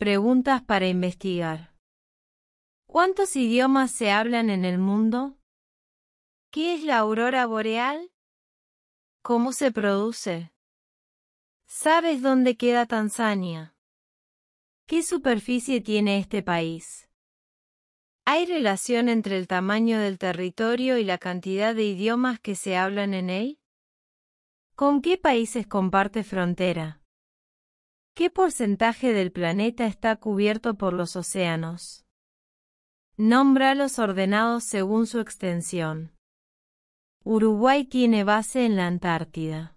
Preguntas para investigar. ¿Cuántos idiomas se hablan en el mundo? ¿Qué es la aurora boreal? ¿Cómo se produce? ¿Sabes dónde queda Tanzania? ¿Qué superficie tiene este país? ¿Hay relación entre el tamaño del territorio y la cantidad de idiomas que se hablan en él? ¿Con qué países comparte frontera? ¿Qué porcentaje del planeta está cubierto por los océanos? Nombra los ordenados según su extensión. Uruguay tiene base en la Antártida.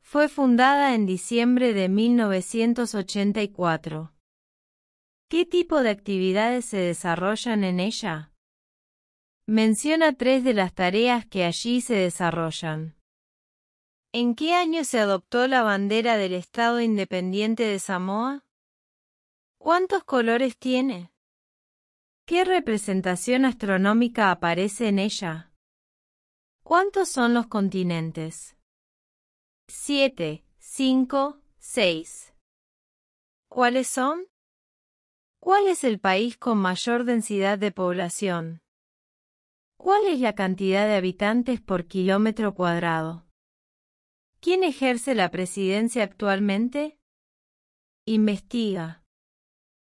Fue fundada en diciembre de 1984. ¿Qué tipo de actividades se desarrollan en ella? Menciona tres de las tareas que allí se desarrollan. ¿En qué año se adoptó la bandera del Estado Independiente de Samoa? ¿Cuántos colores tiene? ¿Qué representación astronómica aparece en ella? ¿Cuántos son los continentes? 7, 5, 6. ¿Cuáles son? ¿Cuál es el país con mayor densidad de población? ¿Cuál es la cantidad de habitantes por kilómetro cuadrado? ¿Quién ejerce la presidencia actualmente? Investiga.